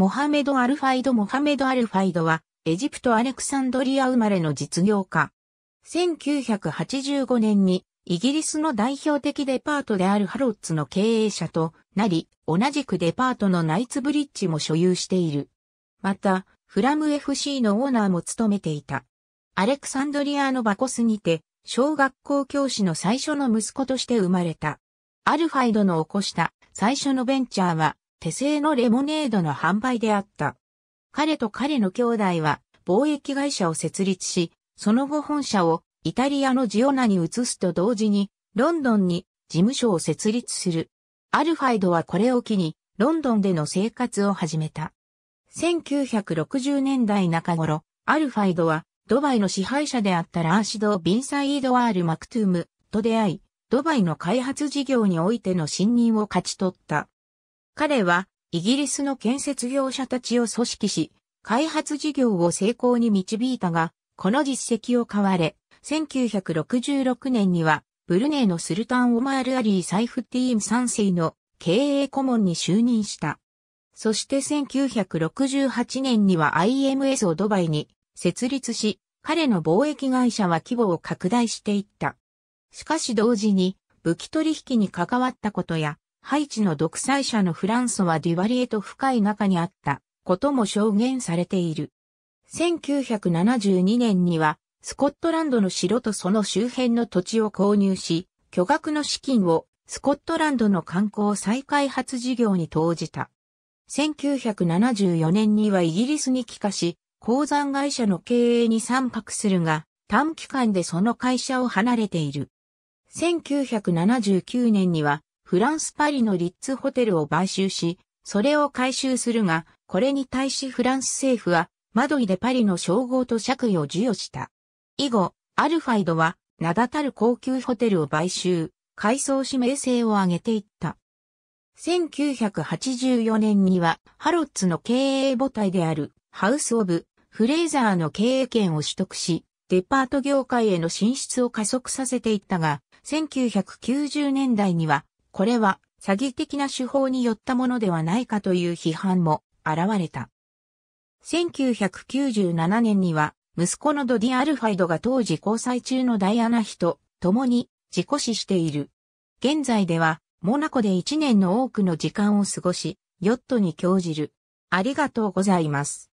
モハメド・アルファイド・モハメド・アルファイドは、エジプト・アレクサンドリア生まれの実業家。1985年に、イギリスの代表的デパートであるハロッツの経営者となり、同じくデパートのナイツブリッジも所有している。また、フラム FC のオーナーも務めていた。アレクサンドリアのバコスにて、小学校教師の最初の息子として生まれた。アルファイドの起こした最初のベンチャーは、手製のレモネードの販売であった。彼と彼の兄弟は貿易会社を設立し、その後本社をイタリアのジオナに移すと同時に、ロンドンに事務所を設立する。アルファイドはこれを機に、ロンドンでの生活を始めた。1960年代中頃、アルファイドは、ドバイの支配者であったラーシド・ビンサイード・アール・マクトゥームと出会い、ドバイの開発事業においての信任を勝ち取った。彼はイギリスの建設業者たちを組織し、開発事業を成功に導いたが、この実績を買われ、1966年には、ブルネイのスルタン・オマール・アリー・サイフティーム3世の経営顧問に就任した。そして1968年には IMS をドバイに設立し、彼の貿易会社は規模を拡大していった。しかし同時に武器取引に関わったことやハイチの独裁者のフランソワ・デュワリエと深い仲にあったことも証言されている。1972年には、スコットランドの城とその周辺の土地を購入し、巨額の資金をスコットランドの観光再開発事業に投じた。1974年にはイギリスに帰化し、鉱山会社の経営に参画するが、短期間でその会社を離れている。1979年にはフランスパリのリッツホテルを買収し、それを回収するが、これに対しフランス政府は、マドリでパリの称号と借位を授与した。以後、アルファイドは、名だたる高級ホテルを買収、改装し名声を上げていった。1984年には、ハロッツの経営母体である、ハウス・オブ・フレーザーの経営権を取得し、デパート業界への進出を加速させていったが、1990年代には、これは詐欺的な手法によったものではないかという批判も現れた。1997年には、息子のドディ・アルファイドが当時交際中のダイアナ妃と共に事故死している。現在では、モナコで1年の多くの時間を過ごし、ヨットに興じる。ありがとうございます。